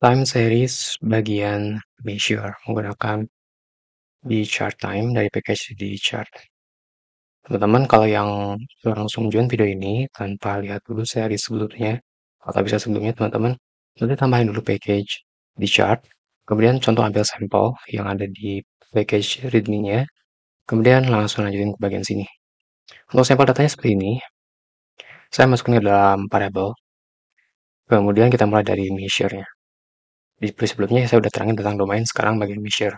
Time Series bagian measure menggunakan di chart time dari package di chart. Teman-teman kalau yang langsung join video ini tanpa lihat dulu seri sebelumnya atau bisa sebelumnya teman-teman nanti tambahin dulu package di chart kemudian contoh ambil sampel yang ada di package readme-nya kemudian langsung lanjutin ke bagian sini untuk sampel datanya seperti ini. Saya masukkan ke dalam variable. Kemudian kita mulai dari measure-nya. Di video sebelumnya saya sudah terangin tentang domain, sekarang bagian measure.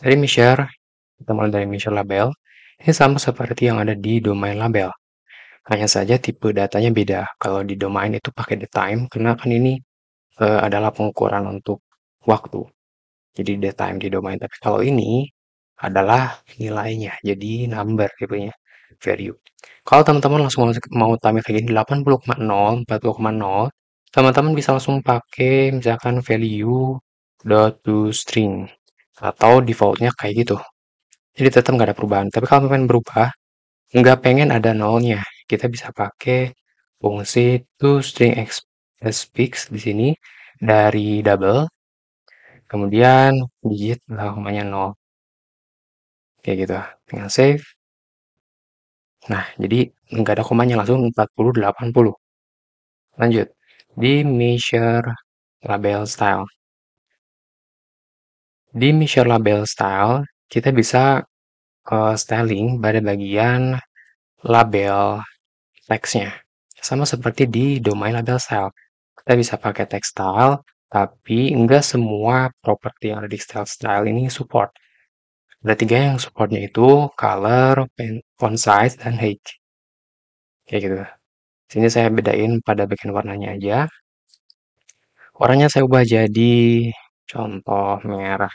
Dari measure, kita mulai dari measure label. Ini sama seperti yang ada di domain label. Hanya saja tipe datanya beda. Kalau di domain itu pakai the time, karena kan ini e, adalah pengukuran untuk waktu. Jadi the time di domain. Tapi kalau ini adalah nilainya, jadi number tipenya. Gitu value. Kalau teman-teman langsung mau tampil kayak gini 80,0, 40,0, teman-teman bisa langsung pakai misalkan value dot to string atau defaultnya kayak gitu. Jadi tetap nggak ada perubahan. Tapi kalau pengen berubah, nggak pengen ada nolnya, kita bisa pakai fungsi to string fix di sini dari double, kemudian digit lah nol kayak gitu. Dengan save, Nah, jadi nggak ada komanya langsung 4080. Lanjut, di measure label style. Di measure label style, kita bisa uh, styling pada bagian label teksnya. Sama seperti di domain label style. Kita bisa pakai text style, tapi nggak semua properti yang ada di style style ini support. Ada tiga yang supportnya itu color, font size, dan height. Kayak gitu. Sini saya bedain pada bagian warnanya aja. Warnanya saya ubah jadi contoh merah.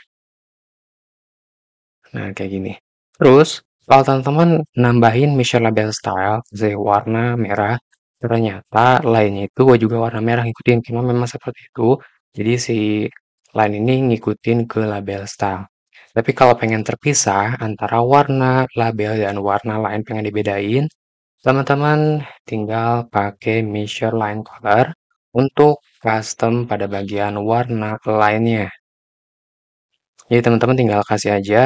Nah, kayak gini. Terus, kalau teman-teman nambahin Michelle Label Style, Z warna merah, ternyata lainnya itu gue juga warna merah ngikutin. Cuma memang seperti itu, jadi si line ini ngikutin ke label style. Tapi kalau pengen terpisah antara warna, label, dan warna lain pengen dibedain, teman-teman tinggal pakai measure line color untuk custom pada bagian warna lainnya. Jadi teman-teman tinggal kasih aja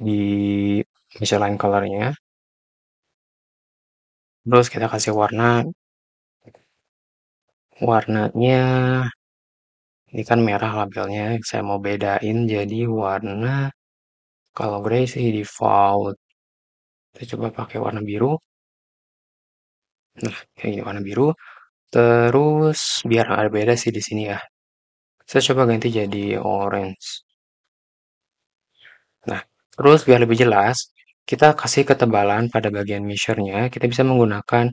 di measure line colornya. Terus kita kasih warna warnanya ini kan merah labelnya, saya mau bedain jadi warna kalau grey sih default. kita coba pakai warna biru. Nah, kayak gini warna biru. Terus biar ada beda sih di sini ya. Saya coba ganti jadi orange. Nah, terus biar lebih jelas, kita kasih ketebalan pada bagian measure-nya. Kita bisa menggunakan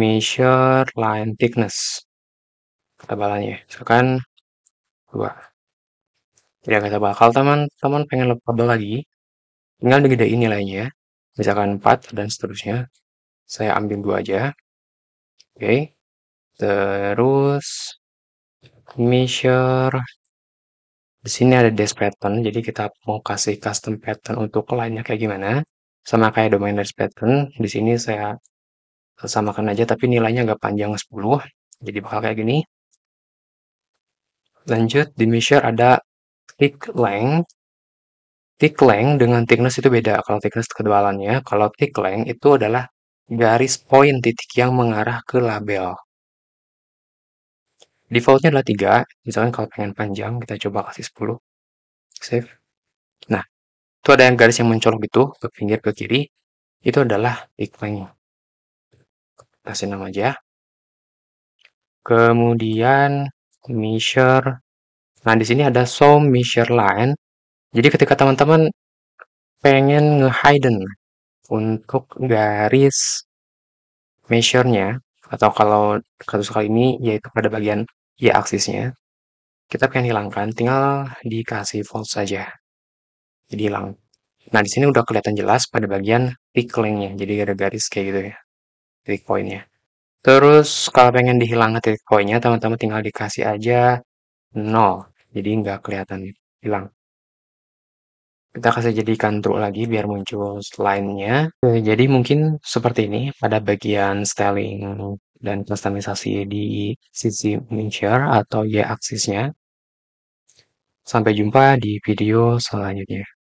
measure line thickness ketebalannya. Misalkan dua tidak ya, kata bakal teman-teman pengen lebih lagi tinggal digedein nilainya ya. misalkan 4 dan seterusnya saya ambil dua aja oke okay. terus measure di sini ada dash pattern jadi kita mau kasih custom pattern untuk lainnya kayak gimana sama kayak domain dash pattern di sini saya samakan aja tapi nilainya agak panjang 10 jadi bakal kayak gini Lanjut di measure ada tick length. tick length dengan thickness itu beda. Kalau thickness ketebalannya, kalau tick length itu adalah garis point titik yang mengarah ke label. Defaultnya adalah 3. Misalkan kalau pengen panjang, kita coba kasih 10. Save. Nah, itu ada yang garis yang mencolok gitu, ke pinggir, ke kiri. Itu adalah tick length. Kasih nama aja. Kemudian, measure. Nah, di sini ada show measure line. Jadi ketika teman-teman pengen nge-hidden untuk garis measure-nya, atau kalau kasus kali ini yaitu pada bagian y-aksisnya, kita pengen hilangkan, tinggal dikasih false saja. Jadi hilang. Nah, di sini udah kelihatan jelas pada bagian pickling-nya. Jadi ada garis kayak gitu ya. point-nya. Terus kalau pengen dihilangkan titik poinnya, teman-teman tinggal dikasih aja 0. Jadi nggak kelihatan hilang. Kita kasih jadikan true lagi biar muncul lainnya. Jadi mungkin seperti ini pada bagian styling dan customisasi di sisi measure atau y-aksisnya. Sampai jumpa di video selanjutnya.